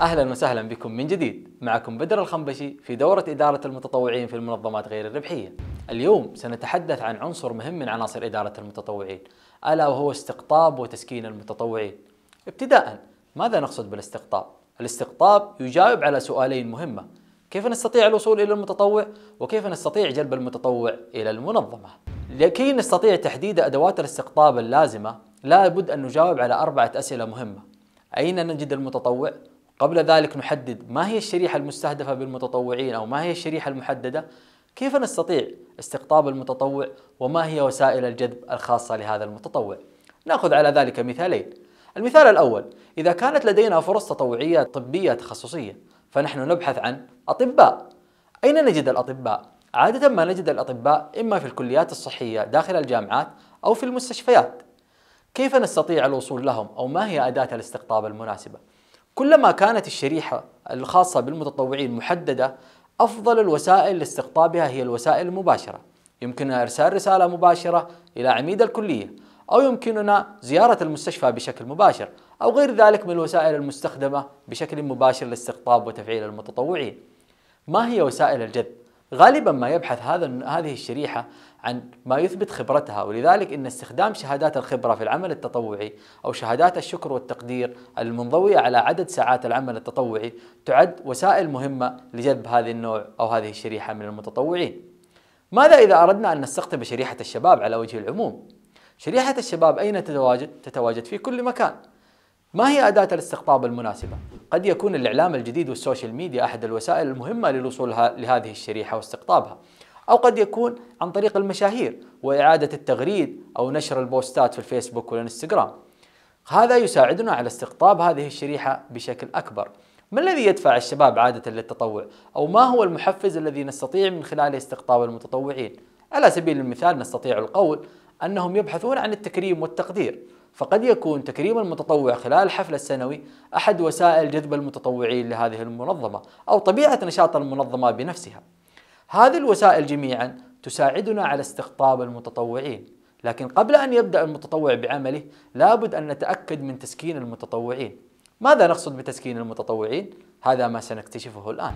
اهلا وسهلا بكم من جديد معكم بدر الخنبشي في دوره اداره المتطوعين في المنظمات غير الربحيه. اليوم سنتحدث عن عنصر مهم من عناصر اداره المتطوعين الا وهو استقطاب وتسكين المتطوعين. ابتداء ماذا نقصد بالاستقطاب؟ الاستقطاب يجاوب على سؤالين مهمه كيف نستطيع الوصول الى المتطوع وكيف نستطيع جلب المتطوع الى المنظمه؟ لكي نستطيع تحديد أدوات الاستقطاب اللازمة لا بد أن نجاوب على أربعة أسئلة مهمة أين نجد المتطوع؟ قبل ذلك نحدد ما هي الشريحة المستهدفة بالمتطوعين أو ما هي الشريحة المحددة كيف نستطيع استقطاب المتطوع وما هي وسائل الجذب الخاصة لهذا المتطوع نأخذ على ذلك مثالين المثال الأول إذا كانت لدينا فرص تطوعية طبية تخصصية فنحن نبحث عن أطباء أين نجد الأطباء؟ عادة ما نجد الأطباء إما في الكليات الصحية داخل الجامعات أو في المستشفيات كيف نستطيع الوصول لهم أو ما هي أداة الاستقطاب المناسبة؟ كلما كانت الشريحة الخاصة بالمتطوعين محددة أفضل الوسائل لاستقطابها هي الوسائل المباشرة يمكننا إرسال رسالة مباشرة إلى عميد الكلية أو يمكننا زيارة المستشفى بشكل مباشر أو غير ذلك من الوسائل المستخدمة بشكل مباشر لاستقطاب وتفعيل المتطوعين ما هي وسائل الجذب؟ غالبا ما يبحث هذا هذه الشريحه عن ما يثبت خبرتها ولذلك ان استخدام شهادات الخبره في العمل التطوعي او شهادات الشكر والتقدير المنضويه على عدد ساعات العمل التطوعي تعد وسائل مهمه لجذب هذا النوع او هذه الشريحه من المتطوعين. ماذا اذا اردنا ان نستقطب شريحه الشباب على وجه العموم؟ شريحه الشباب اين تتواجد؟ تتواجد في كل مكان. ما هي أداة الاستقطاب المناسبة؟ قد يكون الإعلام الجديد والسوشيال ميديا أحد الوسائل المهمة للوصول لهذه الشريحة واستقطابها أو قد يكون عن طريق المشاهير وإعادة التغريد أو نشر البوستات في الفيسبوك والإنستغرام هذا يساعدنا على استقطاب هذه الشريحة بشكل أكبر ما الذي يدفع الشباب عادة للتطوع؟ أو ما هو المحفز الذي نستطيع من خلاله استقطاب المتطوعين؟ على سبيل المثال نستطيع القول أنهم يبحثون عن التكريم والتقدير فقد يكون تكريم المتطوع خلال الحفل السنوي أحد وسائل جذب المتطوعين لهذه المنظمة أو طبيعة نشاط المنظمة بنفسها هذه الوسائل جميعا تساعدنا على استقطاب المتطوعين لكن قبل أن يبدأ المتطوع بعمله لابد أن نتأكد من تسكين المتطوعين ماذا نقصد بتسكين المتطوعين؟ هذا ما سنكتشفه الآن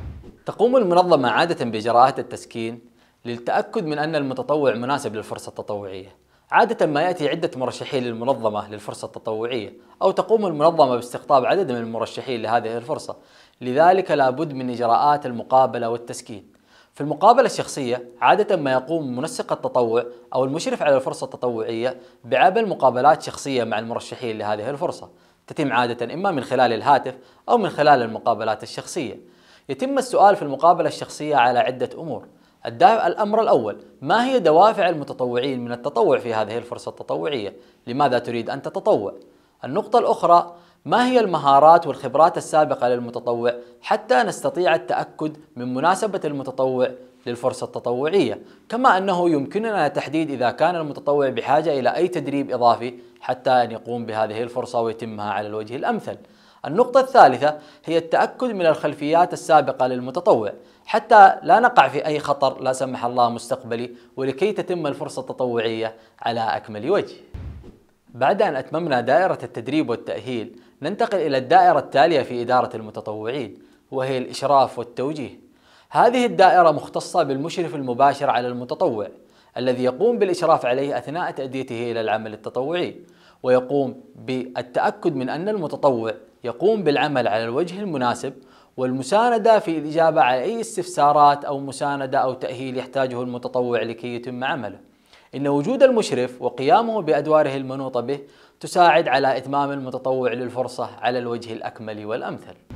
تقوم المنظمة عادة بإجراءات التسكين للتأكد من أن المتطوع مناسب للفرصة التطوعية عادة ما يأتي عدة مرشحين للمنظمة للفرصة التطوعية أو تقوم المنظمة باستقطاب عدد من المرشحين لهذه الفرصة لذلك لابد من إجراءات المقابلة والتسكين في المقابلة الشخصية عادة ما يقوم منسق التطوع أو المشرف على الفرصة التطوعية بعمل مقابلات شخصية مع المرشحين لهذه الفرصة تتم عادة إما من خلال الهاتف أو من خلال المقابلات الشخصية يتم السؤال في المقابلة الشخصية على عدة أمور الأمر الأول ما هي دوافع المتطوعين من التطوع في هذه الفرصة التطوعية؟ لماذا تريد أن تتطوع؟ النقطة الأخرى ما هي المهارات والخبرات السابقة للمتطوع حتى نستطيع التأكد من مناسبة المتطوع للفرصة التطوعية كما أنه يمكننا تحديد إذا كان المتطوع بحاجة إلى أي تدريب إضافي حتى أن يقوم بهذه الفرصة ويتمها على الوجه الأمثل النقطة الثالثة هي التأكد من الخلفيات السابقة للمتطوع حتى لا نقع في أي خطر لا سمح الله مستقبلي ولكي تتم الفرصة التطوعية على أكمل وجه بعد أن أتممنا دائرة التدريب والتأهيل ننتقل إلى الدائرة التالية في إدارة المتطوعين وهي الإشراف والتوجيه هذه الدائرة مختصة بالمشرف المباشر على المتطوع الذي يقوم بالإشراف عليه أثناء تأديته إلى العمل التطوعي ويقوم بالتأكد من أن المتطوع يقوم بالعمل على الوجه المناسب والمساندة في الإجابة على أي استفسارات أو مساندة أو تأهيل يحتاجه المتطوع لكي يتم عمله إن وجود المشرف وقيامه بأدواره المنوطة به تساعد على إتمام المتطوع للفرصة على الوجه الأكمل والأمثل